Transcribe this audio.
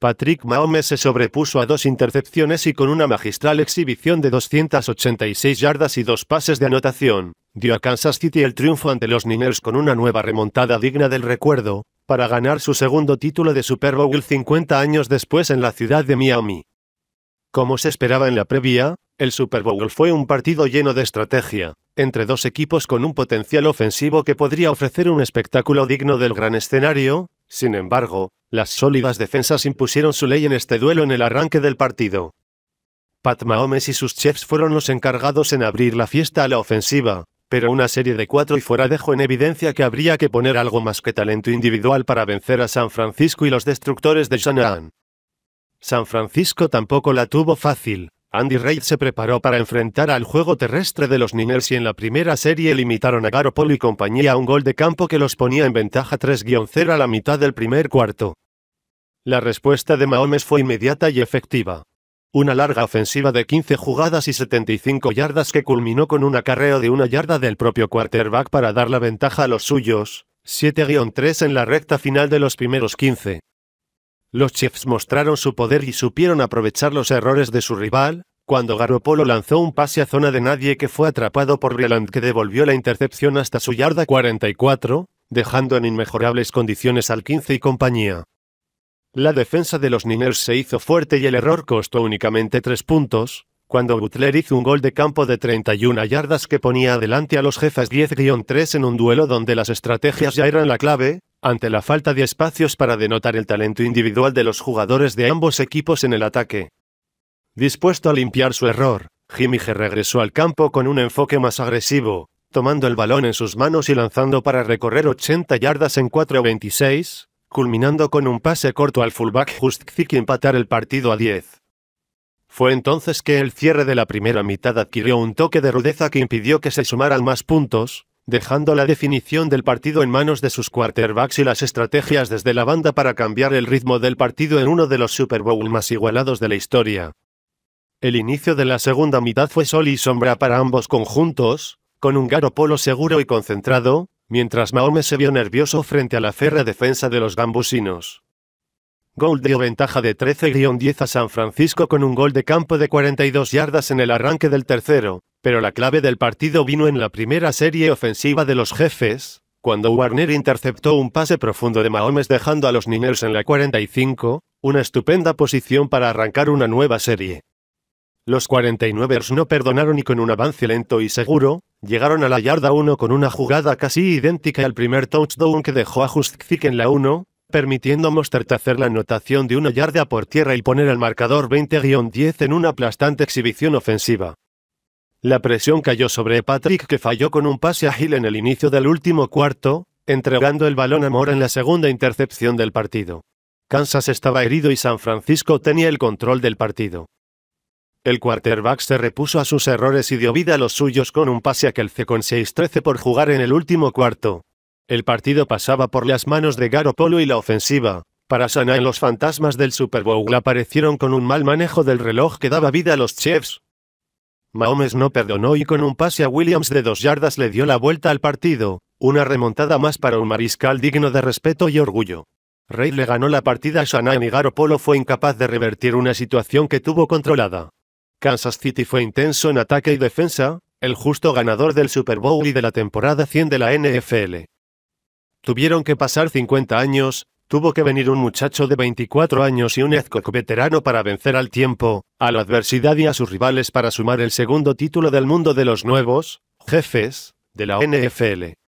Patrick Mahomes se sobrepuso a dos intercepciones y con una magistral exhibición de 286 yardas y dos pases de anotación, dio a Kansas City el triunfo ante los Niners con una nueva remontada digna del recuerdo, para ganar su segundo título de Super Bowl 50 años después en la ciudad de Miami. Como se esperaba en la previa, el Super Bowl fue un partido lleno de estrategia, entre dos equipos con un potencial ofensivo que podría ofrecer un espectáculo digno del gran escenario, sin embargo, las sólidas defensas impusieron su ley en este duelo en el arranque del partido. Pat Mahomes y sus chefs fueron los encargados en abrir la fiesta a la ofensiva, pero una serie de cuatro y fuera dejó en evidencia que habría que poner algo más que talento individual para vencer a San Francisco y los destructores de Shanahan. San Francisco tampoco la tuvo fácil, Andy Reid se preparó para enfrentar al juego terrestre de los Niners y en la primera serie limitaron a Garoppolo y compañía a un gol de campo que los ponía en ventaja 3-0 a la mitad del primer cuarto. La respuesta de Mahomes fue inmediata y efectiva. Una larga ofensiva de 15 jugadas y 75 yardas que culminó con un acarreo de una yarda del propio quarterback para dar la ventaja a los suyos, 7-3 en la recta final de los primeros 15. Los Chiefs mostraron su poder y supieron aprovechar los errores de su rival, cuando Garoppolo lanzó un pase a zona de nadie que fue atrapado por Rieland que devolvió la intercepción hasta su yarda 44, dejando en inmejorables condiciones al 15 y compañía. La defensa de los Niners se hizo fuerte y el error costó únicamente tres puntos, cuando Butler hizo un gol de campo de 31 yardas que ponía adelante a los jefes 10-3 en un duelo donde las estrategias ya eran la clave, ante la falta de espacios para denotar el talento individual de los jugadores de ambos equipos en el ataque. Dispuesto a limpiar su error, G regresó al campo con un enfoque más agresivo, tomando el balón en sus manos y lanzando para recorrer 80 yardas en 26, culminando con un pase corto al fullback just y empatar el partido a 10. Fue entonces que el cierre de la primera mitad adquirió un toque de rudeza que impidió que se sumaran más puntos, dejando la definición del partido en manos de sus quarterbacks y las estrategias desde la banda para cambiar el ritmo del partido en uno de los Super Bowl más igualados de la historia. El inicio de la segunda mitad fue sol y sombra para ambos conjuntos, con un Garopolo seguro y concentrado, mientras Mahomes se vio nervioso frente a la férrea defensa de los gambusinos. Gold dio ventaja de 13-10 a San Francisco con un gol de campo de 42 yardas en el arranque del tercero, pero la clave del partido vino en la primera serie ofensiva de los jefes, cuando Warner interceptó un pase profundo de Mahomes dejando a los Niners en la 45, una estupenda posición para arrancar una nueva serie. Los 49ers no perdonaron y con un avance lento y seguro, llegaron a la yarda 1 con una jugada casi idéntica al primer touchdown que dejó a Justzik en la 1, permitiendo a Mostert hacer la anotación de una yarda por tierra y poner el marcador 20-10 en una aplastante exhibición ofensiva. La presión cayó sobre Patrick que falló con un pase ágil en el inicio del último cuarto, entregando el balón a Mora en la segunda intercepción del partido. Kansas estaba herido y San Francisco tenía el control del partido. El quarterback se repuso a sus errores y dio vida a los suyos con un pase a Kelce con 6-13 por jugar en el último cuarto. El partido pasaba por las manos de Polo y la ofensiva. Para sanar en los fantasmas del Super Bowl aparecieron con un mal manejo del reloj que daba vida a los Chiefs, Mahomes no perdonó y con un pase a Williams de dos yardas le dio la vuelta al partido, una remontada más para un mariscal digno de respeto y orgullo. Reid le ganó la partida a Shanahan y Garoppolo fue incapaz de revertir una situación que tuvo controlada. Kansas City fue intenso en ataque y defensa, el justo ganador del Super Bowl y de la temporada 100 de la NFL. Tuvieron que pasar 50 años, Tuvo que venir un muchacho de 24 años y un ezco veterano para vencer al tiempo, a la adversidad y a sus rivales para sumar el segundo título del mundo de los nuevos, jefes, de la NFL.